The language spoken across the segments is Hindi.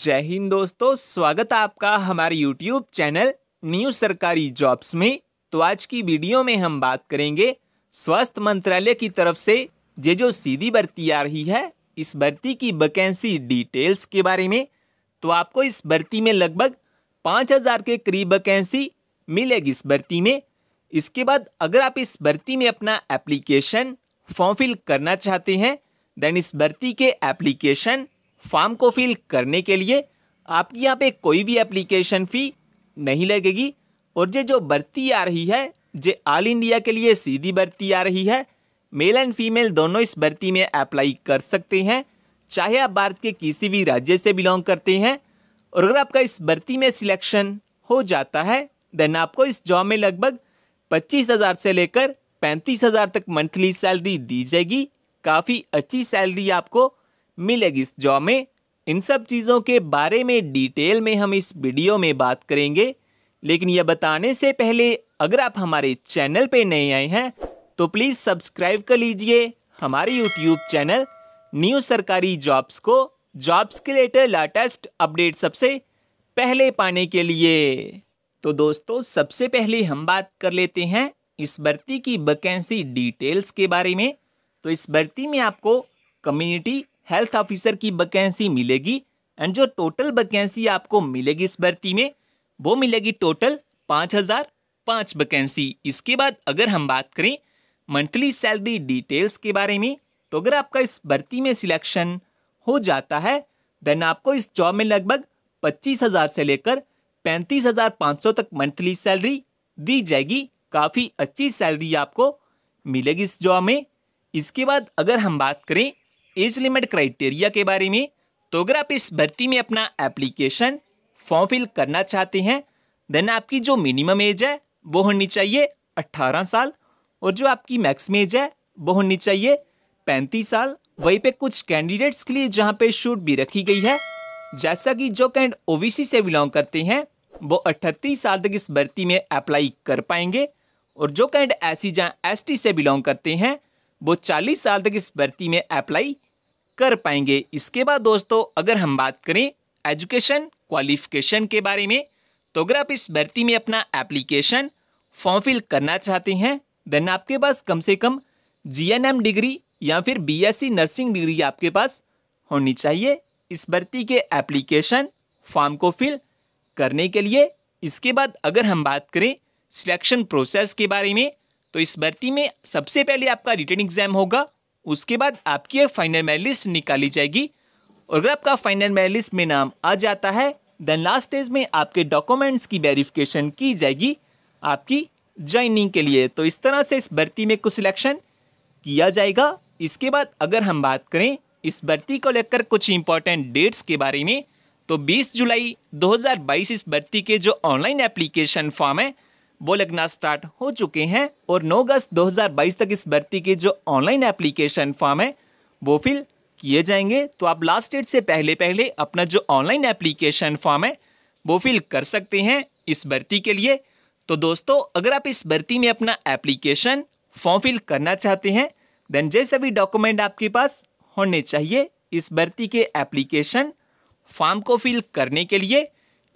जय हिंद दोस्तों स्वागत है आपका हमारे YouTube channel new Sarkari jobs में तो आज की वीडियो में हम बात करेंगे स्वास्थ्य मंत्रालय की तरफ से ये जो सीधी भर्ती आ रही है इस भर्ती की वैकेंसी डिटेल्स के बारे में तो आपको इस भर्ती में लगभग पाँच हज़ार के करीब वैकेंसी मिलेगी इस भर्ती में इसके बाद अगर आप इस भर्ती में अपना एप्लीकेशन फॉर्म फिल करना चाहते हैं देन इस भर्ती के एप्लीकेशन फॉर्म को फिल करने के लिए आपकी यहाँ पे कोई भी एप्लीकेशन फ़ी नहीं लगेगी और ये जो बढ़ती आ रही है जे ऑल इंडिया के लिए सीधी बढ़ती आ रही है मेल एंड फीमेल दोनों इस भर्ती में अप्लाई कर सकते हैं चाहे आप भारत के किसी भी राज्य से बिलोंग करते हैं और अगर आपका इस भर्ती में सिलेक्शन हो जाता है देन आपको इस जॉब में लगभग पच्चीस हज़ार से लेकर पैंतीस हज़ार तक मंथली सैलरी दी जाएगी काफ़ी अच्छी सैलरी आपको मिलेगी इस जॉब में इन सब चीज़ों के बारे में डिटेल में हम इस वीडियो में बात करेंगे लेकिन यह बताने से पहले अगर आप हमारे चैनल पर नए आए हैं तो प्लीज़ सब्सक्राइब कर लीजिए हमारे YouTube channel new Sarkari jobs को जॉब्स के लेटर लाटेस्ट अपडेट सबसे पहले पाने के लिए तो दोस्तों सबसे पहले हम बात कर लेते हैं इस भर्ती की वैकेंसी डिटेल्स के बारे में तो इस भर्ती में आपको कम्युनिटी हेल्थ ऑफिसर की वैकेंसी मिलेगी एंड जो टोटल वैकेंसी आपको मिलेगी इस भर्ती में वो मिलेगी टोटल पाँच हज़ार पाँच वैकेंसी इसके बाद अगर हम बात करें मंथली सैलरी डिटेल्स के बारे में तो अगर आपका इस भर्ती में सिलेक्शन हो जाता है देन आपको इस जॉब में लगभग पच्चीस हज़ार से लेकर पैंतीस हज़ार पाँच सौ तक मंथली सैलरी दी जाएगी काफ़ी अच्छी सैलरी आपको मिलेगी इस जॉब में इसके बाद अगर हम बात करें एज लिमिट क्राइटेरिया के बारे में तो अगर आप इस भर्ती में अपना एप्लीकेशन फॉर्म फिल करना चाहते हैं देन आपकी जो मिनिमम एज है वो होनी चाहिए अट्ठारह साल और जो आपकी मैक्सिम एज है वो होनी चाहिए पैंतीस साल वहीं पे कुछ कैंडिडेट्स के लिए जहाँ पे छूट भी रखी गई है जैसा कि जो कैंड ओ से बिलोंग करते हैं वो अट्ठतीस साल तक इस भर्ती में अप्लाई कर पाएंगे और जो कैंड ऐसी जहाँ एसटी से बिलोंग करते हैं वो चालीस साल तक इस भर्ती में अप्लाई कर पाएंगे इसके बाद दोस्तों अगर हम बात करें एजुकेशन क्वालिफिकेशन के बारे में तो अगर आप इस भर्ती में अपना एप्लीकेशन फॉर्म फिल करना चाहते हैं देन आपके पास कम से कम जीएनएम डिग्री या फिर बीएससी नर्सिंग डिग्री आपके पास होनी चाहिए इस भर्ती के एप्लीकेशन फॉर्म को फिल करने के लिए इसके बाद अगर हम बात करें सिलेक्शन प्रोसेस के बारे में तो इस भर्ती में सबसे पहले आपका रिटर्न एग्जाम होगा उसके बाद आपकी एक फाइनल मेरिट लिस्ट निकाली जाएगी और अगर आपका फाइनल मेरिट लिस्ट में नाम आ जाता है देन लास्ट स्टेज में आपके डॉक्यूमेंट्स की वेरिफिकेशन की जाएगी आपकी ज्वाइनिंग के लिए तो इस तरह से इस भर्ती में कुछ सिलेक्शन किया जाएगा इसके बाद अगर हम बात करें इस भर्ती को लेकर कुछ इंपॉर्टेंट डेट्स के बारे में तो 20 जुलाई 2022 इस भर्ती के जो ऑनलाइन एप्लीकेशन फॉर्म है वो लगना स्टार्ट हो चुके हैं और 9 अगस्त 2022 तक इस भर्ती के जो ऑनलाइन एप्लीकेशन फॉर्म है वो फिल किए जाएंगे तो आप लास्ट डेट से पहले पहले अपना जो ऑनलाइन एप्लीकेशन फॉर्म है वो फिल कर सकते हैं इस भर्ती के लिए तो दोस्तों अगर आप इस भर्ती में अपना एप्लीकेशन फॉर्म फिल करना चाहते हैं देन जैसे भी डॉक्यूमेंट आपके पास होने चाहिए इस भर्ती के एप्लीकेशन फॉर्म को फिल करने के लिए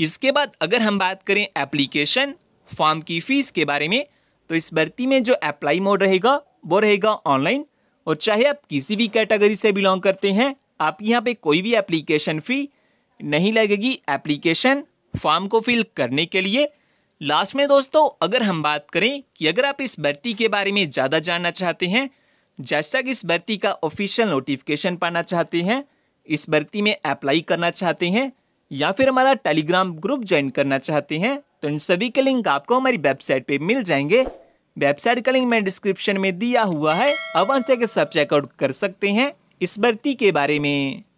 इसके बाद अगर हम बात करें एप्लीकेशन फॉर्म की फ़ीस के बारे में तो इस भर्ती में जो अप्लाई मोड रहेगा वो रहेगा ऑनलाइन और चाहे आप किसी भी कैटेगरी से बिलोंग करते हैं आप यहाँ पे कोई भी एप्लीकेशन फ़ी नहीं लगेगी एप्लीकेशन फॉर्म को फिल करने के लिए लास्ट में दोस्तों अगर हम बात करें कि अगर आप इस भर्ती के बारे में ज़्यादा जानना चाहते हैं जैसा कि इस भर्ती का ऑफिशियल नोटिफिकेशन पाना चाहते हैं इस भर्ती में अप्लाई करना चाहते हैं या फिर हमारा टेलीग्राम ग्रुप ज्वाइन करना चाहते हैं तो इन सभी के लिंक आपको हमारी वेबसाइट पे मिल जाएंगे वेबसाइट का लिंक मैं डिस्क्रिप्शन में दिया हुआ है अब वहां तक सब चेकआउट कर सकते हैं इस भर्ती के बारे में